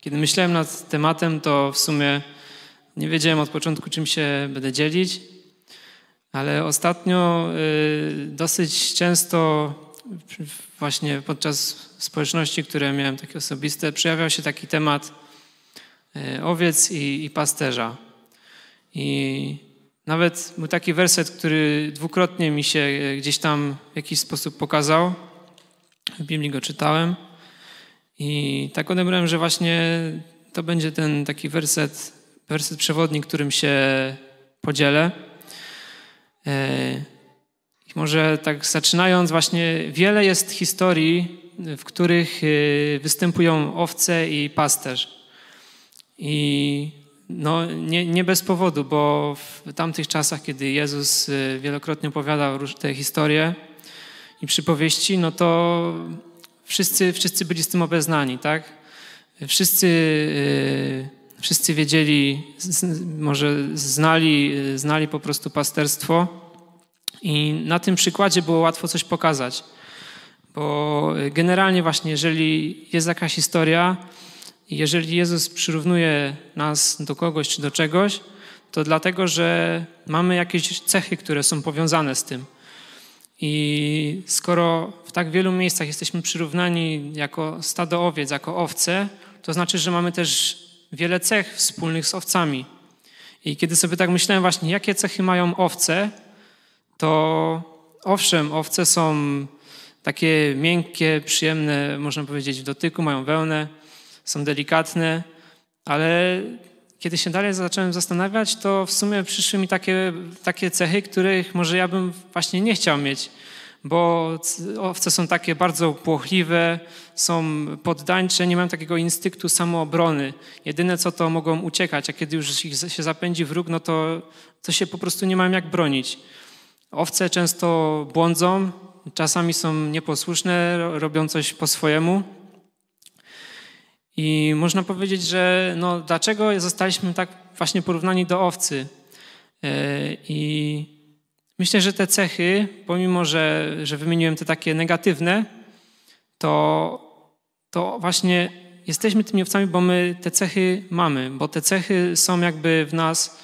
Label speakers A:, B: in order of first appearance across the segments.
A: Kiedy myślałem nad tematem, to w sumie nie wiedziałem od początku, czym się będę dzielić, ale ostatnio y, dosyć często właśnie podczas społeczności, które miałem takie osobiste, przejawiał się taki temat y, owiec i, i pasterza. I nawet był taki werset, który dwukrotnie mi się y, gdzieś tam w jakiś sposób pokazał. W Biblii go czytałem. I tak odebrałem, że właśnie to będzie ten taki werset, werset przewodni, którym się podzielę. E, I może tak zaczynając, właśnie wiele jest historii, w których e, występują owce i pasterz. I no, nie, nie bez powodu, bo w tamtych czasach, kiedy Jezus e, wielokrotnie opowiadał różne te historie i przypowieści, no to wszyscy, wszyscy byli z tym obeznani, tak? Wszyscy, y, wszyscy wiedzieli, może znali, znali po prostu pasterstwo i na tym przykładzie było łatwo coś pokazać. Bo generalnie właśnie, jeżeli jest jakaś historia, jeżeli Jezus przyrównuje nas do kogoś czy do czegoś, to dlatego, że mamy jakieś cechy, które są powiązane z tym – i skoro w tak wielu miejscach jesteśmy przyrównani jako stado owiec, jako owce, to znaczy, że mamy też wiele cech wspólnych z owcami. I kiedy sobie tak myślałem właśnie, jakie cechy mają owce, to owszem, owce są takie miękkie, przyjemne, można powiedzieć, w dotyku, mają wełnę, są delikatne, ale kiedy się dalej zacząłem zastanawiać, to w sumie przyszły mi takie, takie cechy, których może ja bym właśnie nie chciał mieć, bo owce są takie bardzo płochliwe, są poddańcze, nie mają takiego instynktu samoobrony. Jedyne co to mogą uciekać, a kiedy już ich się zapędzi wróg, no to, to się po prostu nie mają jak bronić. Owce często błądzą, czasami są nieposłuszne, robią coś po swojemu. I można powiedzieć, że no, dlaczego zostaliśmy tak właśnie porównani do owcy. E, I myślę, że te cechy, pomimo że, że wymieniłem te takie negatywne, to, to właśnie jesteśmy tymi owcami, bo my te cechy mamy, bo te cechy są jakby w nas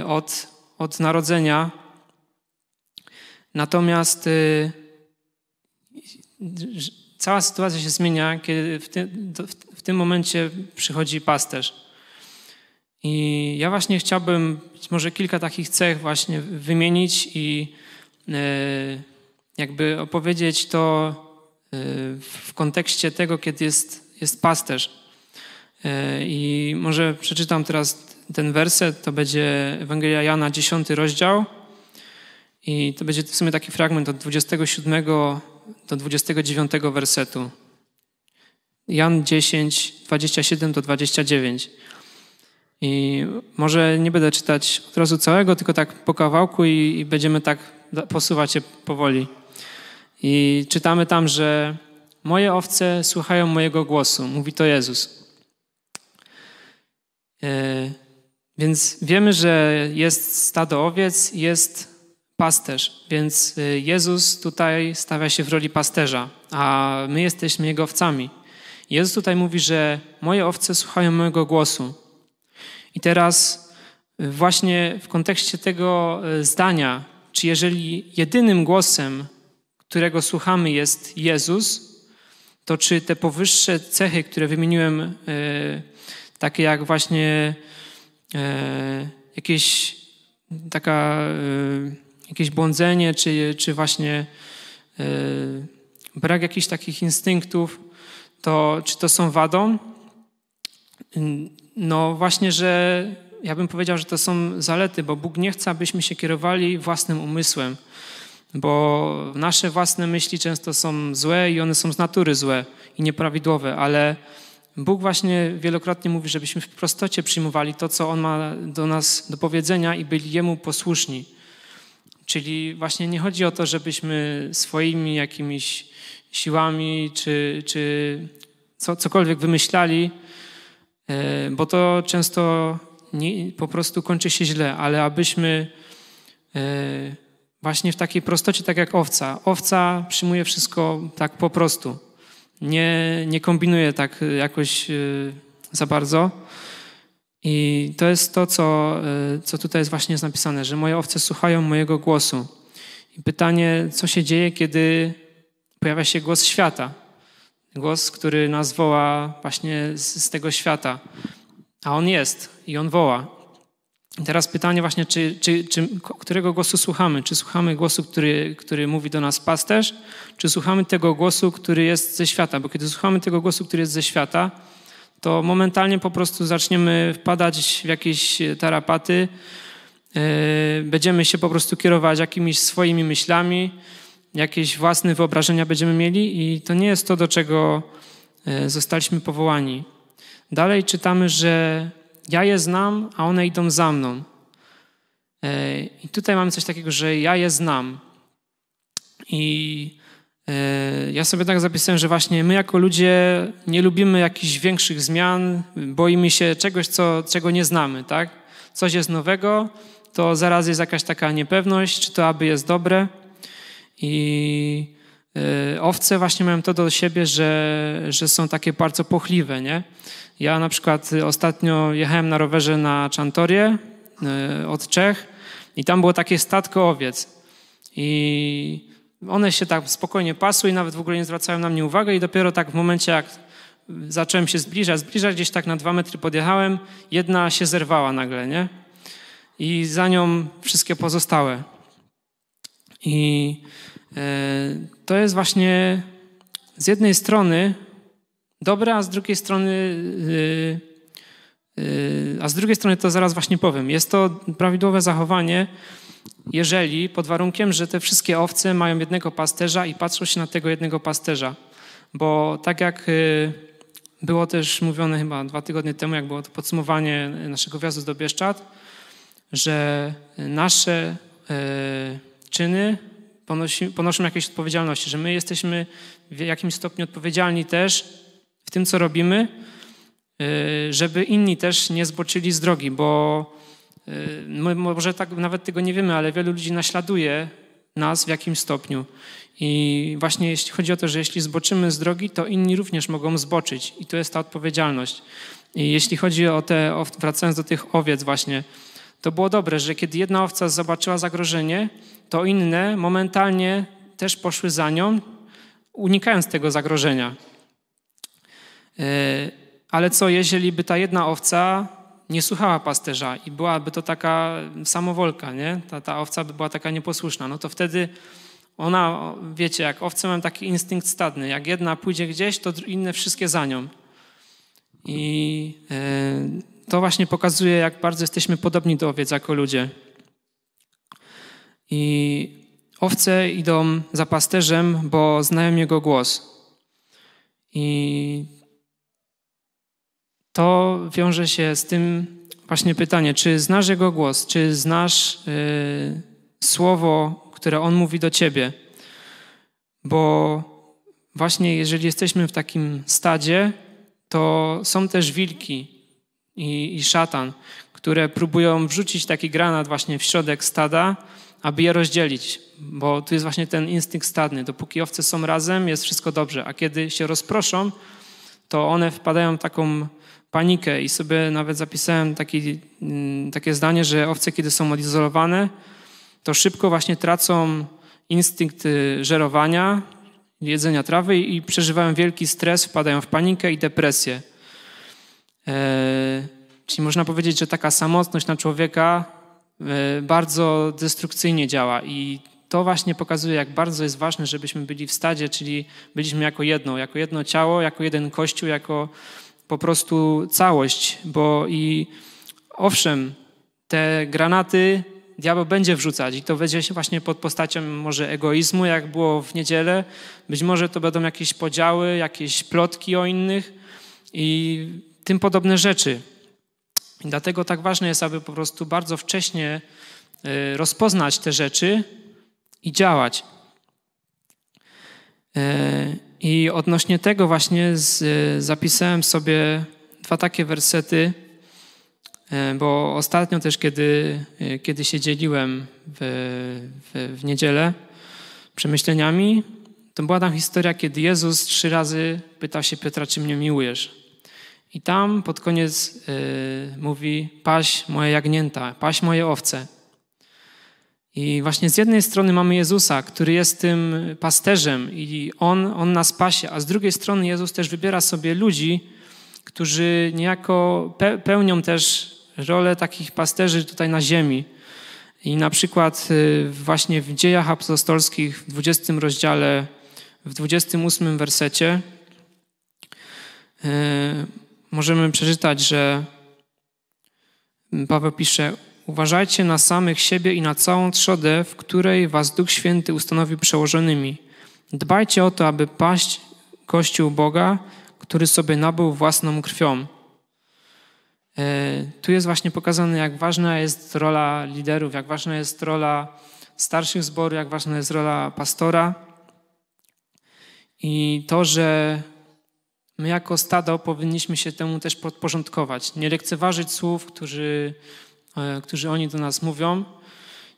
A: e, od, od narodzenia. Natomiast e, cała sytuacja się zmienia, kiedy w, ty, w tym momencie przychodzi pasterz. I ja właśnie chciałbym być może kilka takich cech właśnie wymienić i e, jakby opowiedzieć to e, w kontekście tego, kiedy jest, jest pasterz. E, I może przeczytam teraz ten werset, to będzie Ewangelia Jana, 10 rozdział. I to będzie w sumie taki fragment od 27 do 29 wersetu. Jan 10, 27 do 29. I może nie będę czytać od razu całego, tylko tak po kawałku i, i będziemy tak posuwać się powoli. I czytamy tam, że moje owce słuchają mojego głosu, mówi to Jezus. E, więc wiemy, że jest stado owiec, jest pasterz, więc y, Jezus tutaj stawia się w roli pasterza, a my jesteśmy jego owcami. Jezus tutaj mówi, że moje owce słuchają mojego głosu. I teraz y, właśnie w kontekście tego y, zdania, czy jeżeli jedynym głosem, którego słuchamy jest Jezus, to czy te powyższe cechy, które wymieniłem, takie jak właśnie jakieś taka jakieś błądzenie, czy, czy właśnie e, brak jakichś takich instynktów, to czy to są wadą? No właśnie, że ja bym powiedział, że to są zalety, bo Bóg nie chce, abyśmy się kierowali własnym umysłem, bo nasze własne myśli często są złe i one są z natury złe i nieprawidłowe, ale Bóg właśnie wielokrotnie mówi, żebyśmy w prostocie przyjmowali to, co On ma do nas do powiedzenia i byli Jemu posłuszni. Czyli właśnie nie chodzi o to, żebyśmy swoimi jakimiś siłami czy, czy co, cokolwiek wymyślali, e, bo to często nie, po prostu kończy się źle, ale abyśmy e, właśnie w takiej prostocie, tak jak owca. Owca przyjmuje wszystko tak po prostu. Nie, nie kombinuje tak jakoś e, za bardzo. I to jest to, co, y, co tutaj jest właśnie napisane, że moje owce słuchają mojego głosu. I pytanie, co się dzieje, kiedy pojawia się głos świata? Głos, który nas woła właśnie z, z tego świata. A on jest i on woła. I teraz pytanie właśnie, czy, czy, czy, którego głosu słuchamy? Czy słuchamy głosu, który, który mówi do nas pasterz, czy słuchamy tego głosu, który jest ze świata? Bo kiedy słuchamy tego głosu, który jest ze świata, to momentalnie po prostu zaczniemy wpadać w jakieś tarapaty, e, będziemy się po prostu kierować jakimiś swoimi myślami, jakieś własne wyobrażenia będziemy mieli i to nie jest to, do czego e, zostaliśmy powołani. Dalej czytamy, że ja je znam, a one idą za mną. E, I tutaj mamy coś takiego, że ja je znam. I E, ja sobie tak zapisałem, że właśnie my jako ludzie nie lubimy jakichś większych zmian, boimy się czegoś, co, czego nie znamy, tak? Coś jest nowego, to zaraz jest jakaś taka niepewność, czy to aby jest dobre. I e, owce właśnie mają to do siebie, że, że są takie bardzo pochliwe, nie? Ja na przykład ostatnio jechałem na rowerze na Czantorie e, od Czech i tam było takie statko owiec. I one się tak spokojnie pasły i nawet w ogóle nie zwracają na mnie uwagi i dopiero tak w momencie, jak zacząłem się zbliżać, zbliżać, gdzieś tak na dwa metry podjechałem, jedna się zerwała nagle, nie? I za nią wszystkie pozostałe. I e, to jest właśnie z jednej strony dobre, a z drugiej strony e, e, a z drugiej strony to zaraz właśnie powiem. Jest to prawidłowe zachowanie, jeżeli pod warunkiem, że te wszystkie owce mają jednego pasterza i patrzą się na tego jednego pasterza. Bo tak jak y, było też mówione chyba dwa tygodnie temu, jak było to podsumowanie naszego wjazdu do Bieszczad, że nasze y, czyny ponosi, ponoszą jakieś odpowiedzialności, że my jesteśmy w jakimś stopniu odpowiedzialni też w tym, co robimy, y, żeby inni też nie zboczyli z drogi, bo My może tak nawet tego nie wiemy, ale wielu ludzi naśladuje nas w jakimś stopniu. I właśnie jeśli chodzi o to, że jeśli zboczymy z drogi, to inni również mogą zboczyć. I to jest ta odpowiedzialność. I jeśli chodzi o te, wracając do tych owiec właśnie, to było dobre, że kiedy jedna owca zobaczyła zagrożenie, to inne momentalnie też poszły za nią, unikając tego zagrożenia. Y, ale co, jeżeli by ta jedna owca nie słuchała pasterza i byłaby to taka samowolka, nie? Ta, ta owca by była taka nieposłuszna, no to wtedy ona, wiecie, jak owce mają taki instynkt stadny, jak jedna pójdzie gdzieś, to inne wszystkie za nią. I e, to właśnie pokazuje, jak bardzo jesteśmy podobni do owiec jako ludzie. I owce idą za pasterzem, bo znają jego głos. I to wiąże się z tym właśnie pytanie, czy znasz Jego głos, czy znasz y, słowo, które On mówi do Ciebie. Bo właśnie jeżeli jesteśmy w takim stadzie, to są też wilki i, i szatan, które próbują wrzucić taki granat właśnie w środek stada, aby je rozdzielić, bo tu jest właśnie ten instynkt stadny. Dopóki owce są razem, jest wszystko dobrze, a kiedy się rozproszą, to one wpadają w taką panikę i sobie nawet zapisałem taki, mm, takie zdanie, że owce, kiedy są odizolowane, to szybko właśnie tracą instynkt y, żerowania, jedzenia trawy i przeżywają wielki stres, wpadają w panikę i depresję. E, czyli można powiedzieć, że taka samotność na człowieka e, bardzo destrukcyjnie działa i to właśnie pokazuje, jak bardzo jest ważne, żebyśmy byli w stadzie, czyli byliśmy jako jedno, jako jedno ciało, jako jeden kościół, jako po prostu całość, bo i owszem, te granaty diabeł będzie wrzucać i to będzie się właśnie pod postacią może egoizmu, jak było w niedzielę, być może to będą jakieś podziały, jakieś plotki o innych i tym podobne rzeczy. I dlatego tak ważne jest, aby po prostu bardzo wcześnie e, rozpoznać te rzeczy, i działać. E, I odnośnie tego właśnie z, zapisałem sobie dwa takie wersety, e, bo ostatnio też, kiedy, e, kiedy się dzieliłem w, w, w niedzielę przemyśleniami, to była tam historia, kiedy Jezus trzy razy pyta się Piotra, czy mnie miłujesz? I tam pod koniec mówi, paś moje jagnięta, paś moje owce. I właśnie z jednej strony mamy Jezusa, który jest tym pasterzem i on, on nas pasie, a z drugiej strony Jezus też wybiera sobie ludzi, którzy niejako pełnią też rolę takich pasterzy tutaj na ziemi. I na przykład y, właśnie w dziejach apostolskich w 20 rozdziale, w 28 wersecie y, możemy przeczytać, że Paweł pisze, Uważajcie na samych siebie i na całą trzodę, w której was Duch Święty ustanowił przełożonymi. Dbajcie o to, aby paść Kościół Boga, który sobie nabył własną krwią. E, tu jest właśnie pokazane, jak ważna jest rola liderów, jak ważna jest rola starszych zborów, jak ważna jest rola pastora. I to, że my jako stado powinniśmy się temu też podporządkować. Nie lekceważyć słów, którzy, E, którzy oni do nas mówią.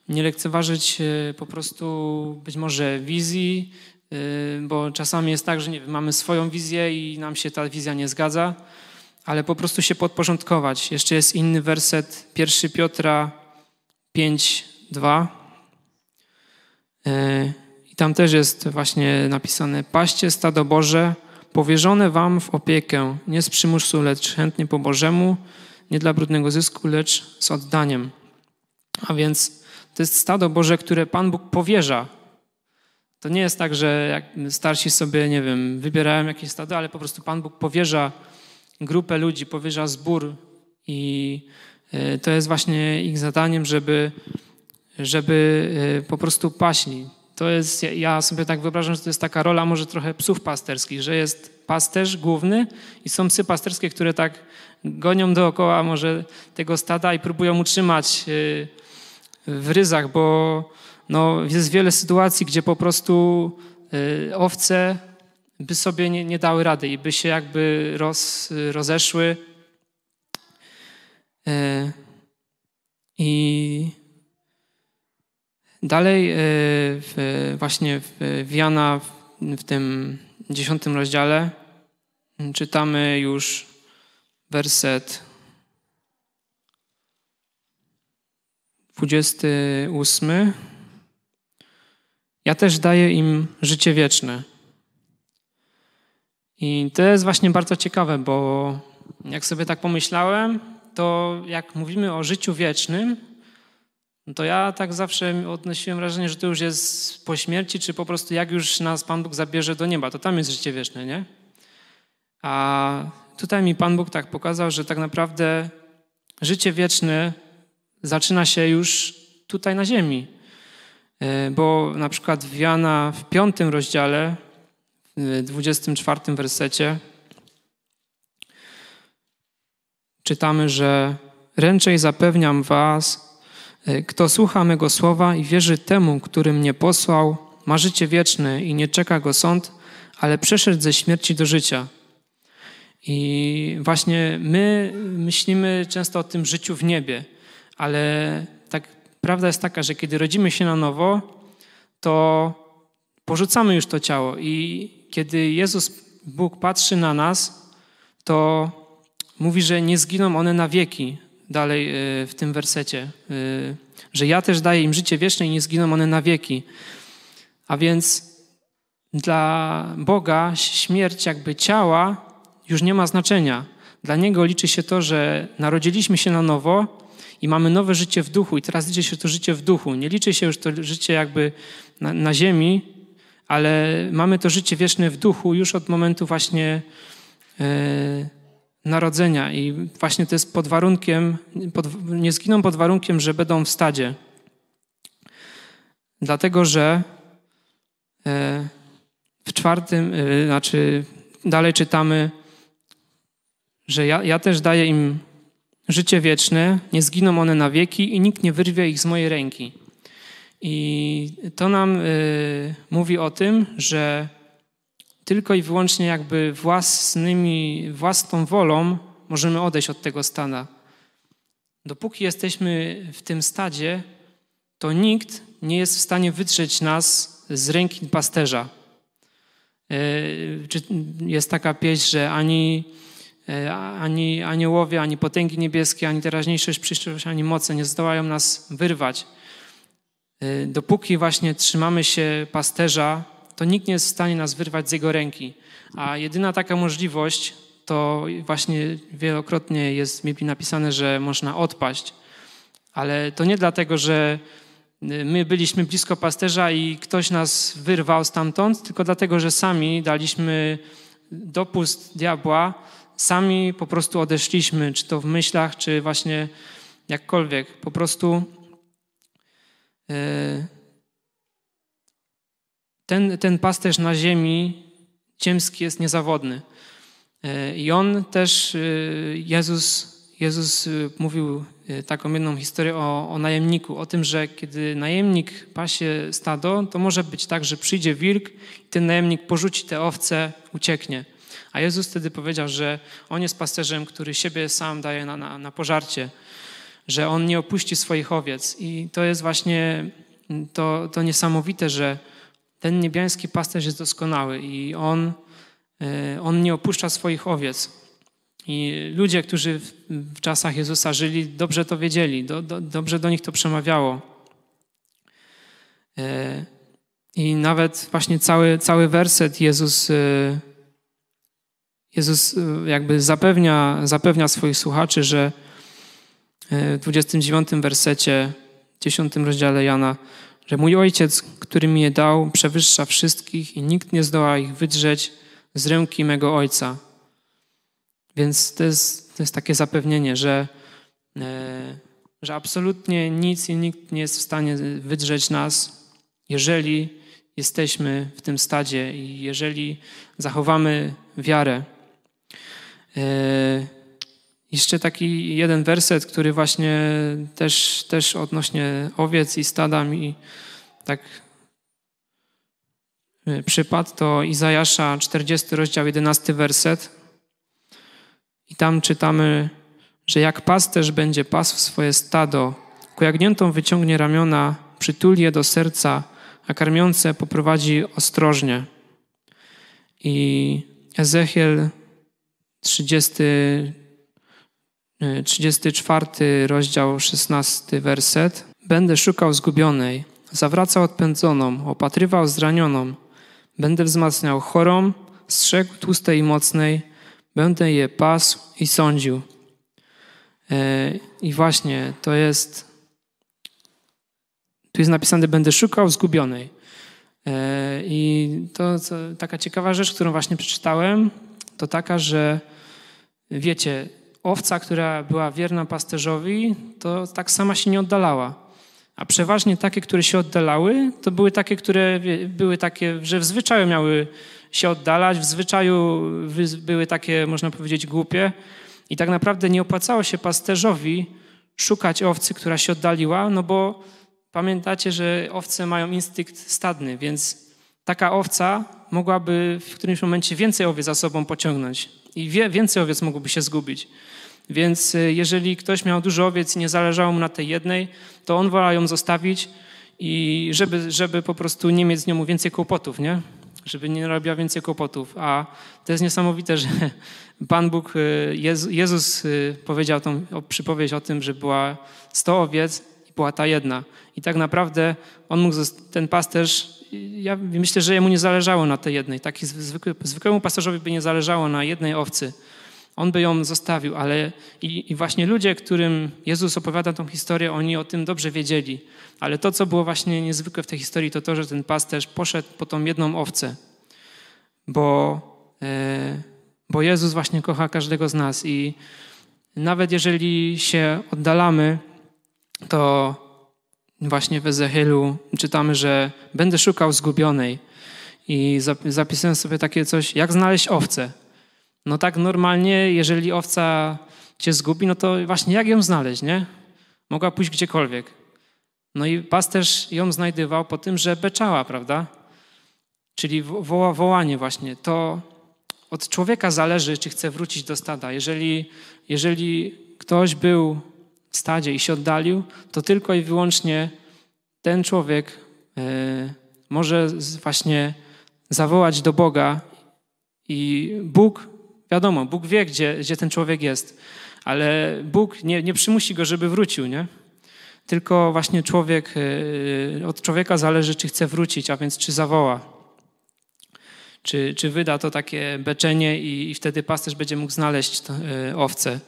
A: Nie lekceważyć e, po prostu być może wizji, e, bo czasami jest tak, że mamy swoją wizję i nam się ta wizja nie zgadza, ale po prostu się podporządkować. Jeszcze jest inny werset, 1 Piotra 5, 2. I tam też jest właśnie napisane: Paście stado Boże, powierzone wam w opiekę, nie z przymusu, lecz chętnie po Bożemu, nie dla brudnego zysku, lecz z oddaniem. A więc to jest stado Boże, które Pan Bóg powierza. To nie jest tak, że starsi sobie, nie wiem, wybierają jakieś stado, ale po prostu Pan Bóg powierza grupę ludzi, powierza zbór i e, to jest właśnie ich zadaniem, żeby, żeby e, po prostu paśli. To jest, ja sobie tak wyobrażam, że to jest taka rola może trochę psów pasterskich, że jest pasterz główny i są psy pasterskie, które tak gonią dookoła może tego stada i próbują utrzymać y, w ryzach, bo no, jest wiele sytuacji, gdzie po prostu y, owce by sobie nie, nie dały rady i by się jakby roz, rozeszły. Y, I dalej w, właśnie w Jana w, w tym dziesiątym rozdziale czytamy już werset 28. Ja też daję im życie wieczne. I to jest właśnie bardzo ciekawe, bo jak sobie tak pomyślałem, to jak mówimy o życiu wiecznym, no to ja tak zawsze odnosiłem wrażenie, że to już jest po śmierci, czy po prostu jak już nas Pan Bóg zabierze do nieba, to tam jest życie wieczne, nie? A tutaj mi Pan Bóg tak pokazał, że tak naprawdę życie wieczne zaczyna się już tutaj na ziemi. E, bo na przykład w Jana w piątym rozdziale, w 24 wersecie czytamy, że ręczej zapewniam was, e, kto słucha mego słowa i wierzy temu, który mnie posłał, ma życie wieczne i nie czeka go sąd, ale przeszedł ze śmierci do życia – i właśnie my myślimy często o tym życiu w niebie, ale tak, prawda jest taka, że kiedy rodzimy się na nowo, to porzucamy już to ciało. I kiedy Jezus, Bóg patrzy na nas, to mówi, że nie zginą one na wieki, dalej e, w tym wersecie, e, że ja też daję im życie wieczne i nie zginą one na wieki. A więc dla Boga śmierć jakby ciała już nie ma znaczenia. Dla Niego liczy się to, że narodziliśmy się na nowo i mamy nowe życie w duchu, i teraz liczy się to życie w duchu. Nie liczy się już to życie jakby na, na ziemi, ale mamy to życie wieczne w duchu już od momentu właśnie e, narodzenia. I właśnie to jest pod warunkiem, pod, nie zginą pod warunkiem, że będą w stadzie. Dlatego, że e, w czwartym, e, znaczy dalej czytamy, że ja, ja też daję im życie wieczne, nie zginą one na wieki i nikt nie wyrwie ich z mojej ręki. I to nam y, mówi o tym, że tylko i wyłącznie jakby własnymi, własną wolą możemy odejść od tego stana. Dopóki jesteśmy w tym stadzie, to nikt nie jest w stanie wytrzeć nas z ręki pasterza. Y, jest taka pieśń, że ani E, ani aniołowie, ani potęgi niebieskie, ani teraźniejszość, przyszłość, ani moce nie zdołają nas wyrwać. E, dopóki właśnie trzymamy się pasterza, to nikt nie jest w stanie nas wyrwać z jego ręki. A jedyna taka możliwość to właśnie wielokrotnie jest w Biblii napisane, że można odpaść. Ale to nie dlatego, że e, my byliśmy blisko pasterza i ktoś nas wyrwał stamtąd, tylko dlatego, że sami daliśmy dopust diabła sami po prostu odeszliśmy, czy to w myślach, czy właśnie jakkolwiek. Po prostu e, ten, ten pasterz na ziemi ciemski jest niezawodny. E, I on też, e, Jezus, Jezus mówił taką jedną historię o, o najemniku, o tym, że kiedy najemnik pasie stado, to może być tak, że przyjdzie wilk i ten najemnik porzuci te owce, ucieknie. A Jezus wtedy powiedział, że On jest pasterzem, który siebie sam daje na, na, na pożarcie, że On nie opuści swoich owiec. I to jest właśnie mm, to, to niesamowite, że ten niebiański pasterz jest doskonały i On, e, on nie opuszcza swoich owiec. I ludzie, którzy w czasach Jezusa żyli, dobrze to wiedzieli, do, do, dobrze do nich to przemawiało. E, I nawet właśnie cały, cały werset Jezus e, Jezus y, jakby zapewnia, zapewnia swoich słuchaczy, że y, w 29 wersecie, 10 rozdziale Jana, że mój ojciec, który mi je dał, przewyższa wszystkich i nikt nie zdoła ich wydrzeć z ręki mego ojca. Więc to jest, to jest takie zapewnienie, że, y, że absolutnie nic i nikt nie jest w stanie wydrzeć nas, jeżeli jesteśmy w tym stadzie i jeżeli zachowamy wiarę. Yy, jeszcze taki jeden werset, który właśnie też, też odnośnie owiec i stada mi tak yy, przypadł, to Izajasza 40 rozdział 11 werset. I tam czytamy, że jak pasterz będzie pasł swoje stado, ku jagniętom wyciągnie ramiona, przytuli je do serca, a karmiące poprowadzi ostrożnie. I Ezechiel 30, 34 y, rozdział, 16 werset. Będę szukał zgubionej, zawracał odpędzoną, opatrywał zranioną, będę wzmacniał chorą, strzegł tłustej i mocnej, będę je pasł i sądził. E, I właśnie to jest. Tu jest napisane: Będę szukał zgubionej. E, I to taka ciekawa rzecz, którą właśnie przeczytałem, to taka, że wiecie, owca, która była wierna pasterzowi, to tak sama się nie oddalała. A przeważnie takie, które się oddalały, to były takie, które były takie, że w zwyczaju miały się oddalać, w zwyczaju były takie, można powiedzieć, głupie. I tak naprawdę nie opłacało się pasterzowi szukać owcy, która się oddaliła, no bo pamiętacie, że owce mają instynkt stadny, więc taka owca mogłaby w którymś momencie więcej owiec za sobą pociągnąć. I wie, więcej owiec mogłoby się zgubić. Więc y, jeżeli ktoś miał dużo owiec i nie zależało mu na tej jednej, to on wolał ją zostawić i żeby, żeby po prostu nie mieć z nią więcej kłopotów, nie? Żeby nie robiła więcej kłopotów. A to jest niesamowite, że Pan Bóg, y, Jezus y, powiedział tą przypowiedź o tym, że była 100 owiec i była ta jedna. I tak naprawdę on mógł, ten pasterz ja myślę, że jemu nie zależało na tej jednej. Taki zwykły, zwykłemu pasażerowi by nie zależało na jednej owcy. On by ją zostawił, ale i, i, właśnie ludzie, którym Jezus opowiada tą historię, oni o tym dobrze wiedzieli. Ale to, co było właśnie niezwykłe w tej historii, to to, że ten pasterz poszedł po tą jedną owcę, bo, e, bo Jezus właśnie kocha każdego z nas i nawet jeżeli się oddalamy, to Właśnie w Ezechielu czytamy, że będę szukał zgubionej i zapisałem sobie takie coś, jak znaleźć owcę. No tak normalnie, jeżeli owca cię zgubi, no to właśnie jak ją znaleźć, nie? Mogła pójść gdziekolwiek. No i pasterz ją znajdywał po tym, że beczała, prawda? Czyli woła, wołanie właśnie. To od człowieka zależy, czy chce wrócić do stada. Jeżeli, jeżeli ktoś był stadzie i się oddalił, to tylko i wyłącznie ten człowiek e, może właśnie zawołać do Boga i Bóg, wiadomo, Bóg wie, gdzie, gdzie ten człowiek jest, ale Bóg nie, nie przymusi go, żeby wrócił, nie? Tylko właśnie człowiek, e, od człowieka zależy, czy chce wrócić, a więc czy zawoła. Czy, czy wyda to takie beczenie i, i wtedy pasterz będzie mógł znaleźć to, e, owce.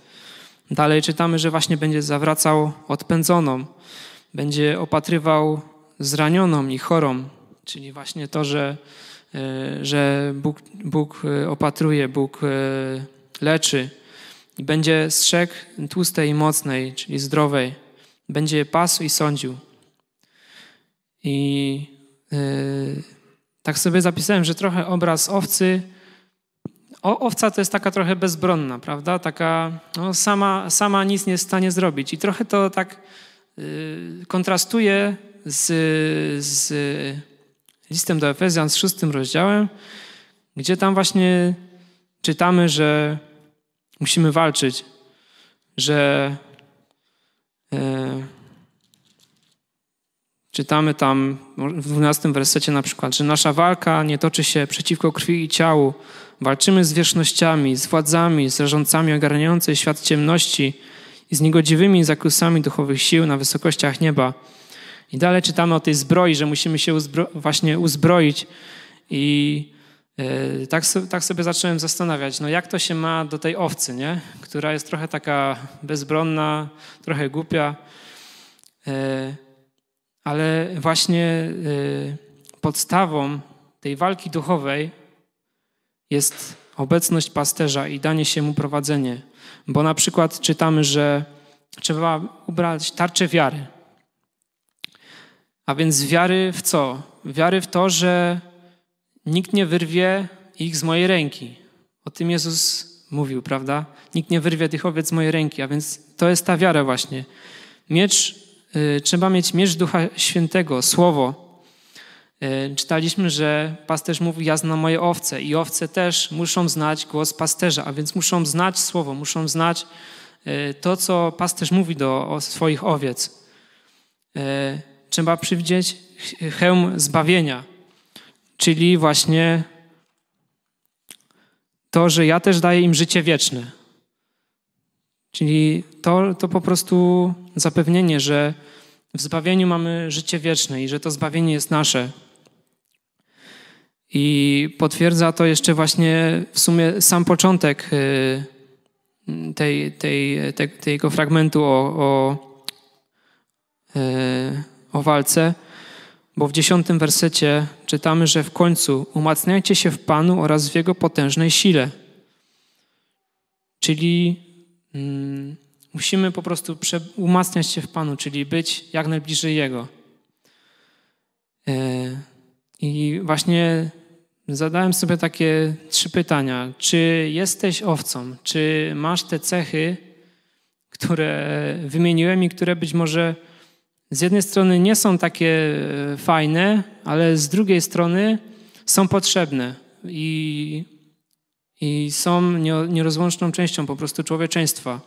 A: Dalej czytamy, że właśnie będzie zawracał odpędzoną, będzie opatrywał zranioną i chorą, czyli właśnie to, że, e, że Bóg, Bóg e, opatruje, Bóg e, leczy i będzie strzeg tłustej i mocnej, czyli zdrowej, będzie pasł i sądził. I yy, tak sobie zapisałem, że trochę obraz owcy o, owca to jest taka trochę bezbronna, prawda? Taka no, sama, sama nic nie jest w stanie zrobić. I trochę to tak y, kontrastuje z, z listem do Efezjan z szóstym rozdziałem, gdzie tam właśnie czytamy, że musimy walczyć, że y, czytamy tam w dwunastym wersecie na przykład, że nasza walka nie toczy się przeciwko krwi i ciału, Walczymy z wierzchnościami, z władzami, z rażącami ogarniającej świat ciemności i z niegodziwymi zakusami duchowych sił na wysokościach nieba. I dalej czytamy o tej zbroi, że musimy się uzbro właśnie uzbroić. I yy, tak, so tak sobie zacząłem zastanawiać, no jak to się ma do tej owcy, nie? która jest trochę taka bezbronna, trochę głupia. Yy, ale właśnie yy, podstawą tej walki duchowej jest obecność pasterza i danie się mu prowadzenie. Bo na przykład czytamy, że trzeba ubrać tarczę wiary. A więc wiary w co? Wiary w to, że nikt nie wyrwie ich z mojej ręki. O tym Jezus mówił, prawda? Nikt nie wyrwie tych owiec z mojej ręki, a więc to jest ta wiara właśnie. Miecz, y, trzeba mieć miecz Ducha Świętego, Słowo, E, czytaliśmy, że pasterz mówi: Ja znam moje owce, i owce też muszą znać głos pasterza, a więc muszą znać słowo, muszą znać e, to, co pasterz mówi do swoich owiec. E, trzeba przywdzieć hełm zbawienia, czyli właśnie to, że ja też daję im życie wieczne. Czyli to, to po prostu zapewnienie, że w zbawieniu mamy życie wieczne i że to zbawienie jest nasze. I potwierdza to jeszcze właśnie w sumie sam początek y, tej, tej, te, tego fragmentu o, o, y, o walce, bo w dziesiątym wersecie czytamy, że w końcu umacniajcie się w Panu oraz w Jego potężnej sile. Czyli mm, musimy po prostu prze, umacniać się w Panu, czyli być jak najbliżej Jego. Y, I właśnie zadałem sobie takie trzy pytania. Czy jesteś owcą? Czy masz te cechy, które wymieniłem i które być może z jednej strony nie są takie e, fajne, ale z drugiej strony są potrzebne i, i są nierozłączną częścią po prostu człowieczeństwa.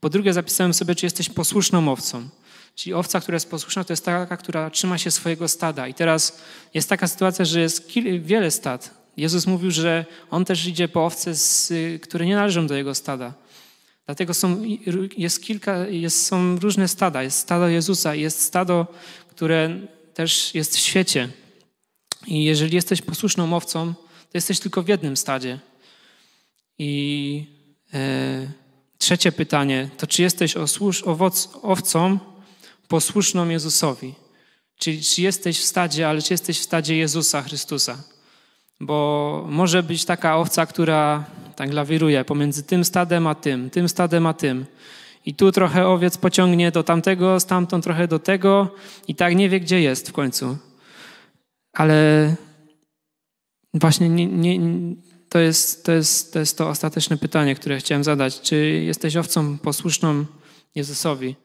A: Po drugie, zapisałem sobie, czy jesteś posłuszną owcą. Czyli owca, która jest posłuszna, to jest taka, która trzyma się swojego stada. I teraz jest taka sytuacja, że jest wiele stad. Jezus mówił, że on też idzie po owce, które nie należą do jego stada. Dlatego są, jest kilka, jest, są różne stada. Jest stado Jezusa, jest stado, które też jest w świecie. I jeżeli jesteś posłuszną owcą, to jesteś tylko w jednym stadzie. I e, trzecie pytanie, to czy jesteś osłuż, owoc, owcą, posłuszną Jezusowi. Czyli czy jesteś w stadzie, ale czy jesteś w stadzie Jezusa Chrystusa. Bo może być taka owca, która tak lawiruje pomiędzy tym stadem a tym, tym stadem a tym. I tu trochę owiec pociągnie do tamtego, stamtąd trochę do tego i tak nie wie, gdzie jest w końcu. Ale właśnie nie, nie, to, jest, to, jest, to jest to ostateczne pytanie, które chciałem zadać. Czy jesteś owcą posłuszną Jezusowi?